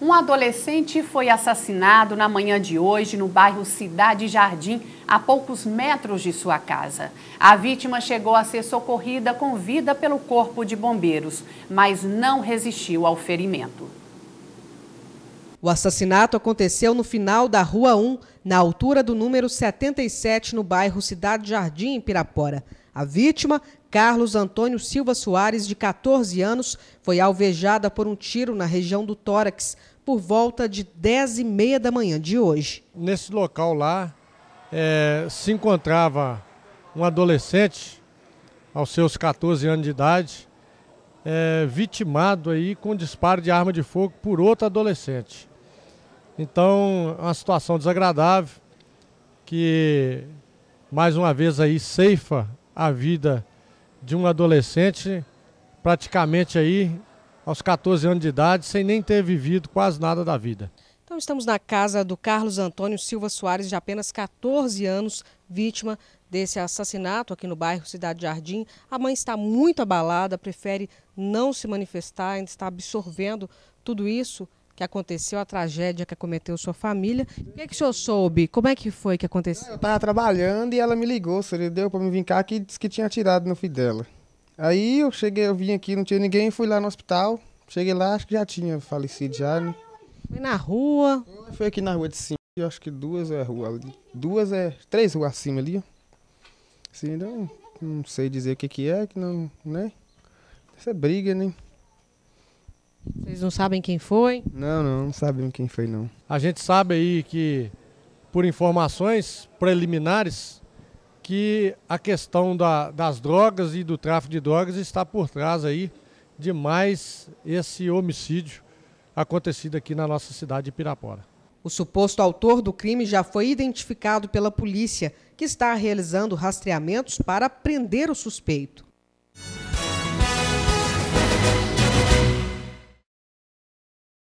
Um adolescente foi assassinado na manhã de hoje no bairro Cidade Jardim, a poucos metros de sua casa. A vítima chegou a ser socorrida com vida pelo Corpo de Bombeiros, mas não resistiu ao ferimento. O assassinato aconteceu no final da Rua 1, na altura do número 77, no bairro Cidade Jardim, em Pirapora. A vítima, Carlos Antônio Silva Soares, de 14 anos, foi alvejada por um tiro na região do tórax por volta de 10 h 30 da manhã de hoje. Nesse local lá é, se encontrava um adolescente aos seus 14 anos de idade, é, vitimado aí com disparo de arma de fogo por outro adolescente. Então, é uma situação desagradável que mais uma vez aí ceifa a vida de um adolescente praticamente aí aos 14 anos de idade, sem nem ter vivido quase nada da vida. Então estamos na casa do Carlos Antônio Silva Soares, de apenas 14 anos, vítima desse assassinato aqui no bairro Cidade Jardim. A mãe está muito abalada, prefere não se manifestar, ainda está absorvendo tudo isso que aconteceu, a tragédia que acometeu sua família. O que, é que o senhor soube? Como é que foi que aconteceu? Eu estava trabalhando e ela me ligou, senhor, deu para me vincar aqui que disse que tinha atirado no filho dela. Aí eu cheguei, eu vim aqui, não tinha ninguém, fui lá no hospital. Cheguei lá, acho que já tinha falecido já, né? Foi na rua? Foi aqui na rua de cima, eu acho que duas é rua ali. Duas é. três ruas acima ali, ó. Assim, não, não sei dizer o que, que é, que não. né? Essa é briga, né? Vocês não sabem quem foi? Não, não, não sabemos quem foi não. A gente sabe aí que, por informações preliminares, que a questão da, das drogas e do tráfico de drogas está por trás aí de mais esse homicídio acontecido aqui na nossa cidade de Pirapora. O suposto autor do crime já foi identificado pela polícia, que está realizando rastreamentos para prender o suspeito.